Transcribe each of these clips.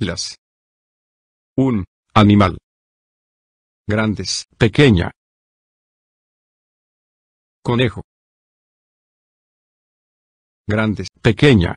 Las. Un animal. Grandes, pequeña. Conejo. Grandes, pequeña.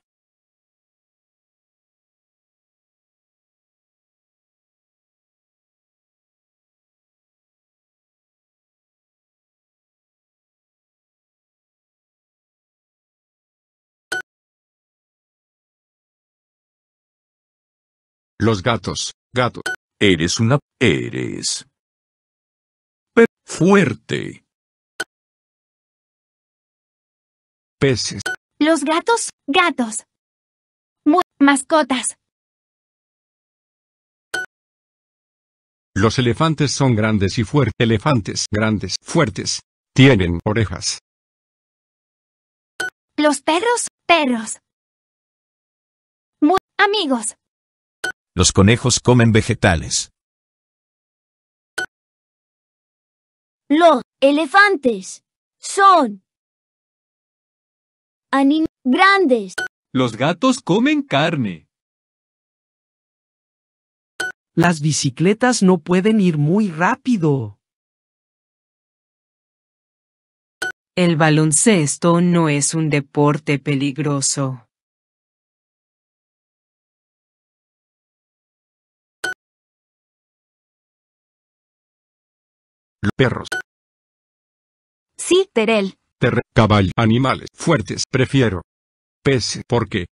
Los gatos, gato. Eres una... Eres... fuerte. Peces. Los gatos, gatos. Mu mascotas. Los elefantes son grandes y fuertes. Elefantes, grandes, fuertes. Tienen orejas. Los perros, perros. Mu amigos. Los conejos comen vegetales. Los elefantes son animales grandes. Los gatos comen carne. Las bicicletas no pueden ir muy rápido. El baloncesto no es un deporte peligroso. perros. Sí, Terel. Ter, caballo, animales fuertes, prefiero. Pese, porque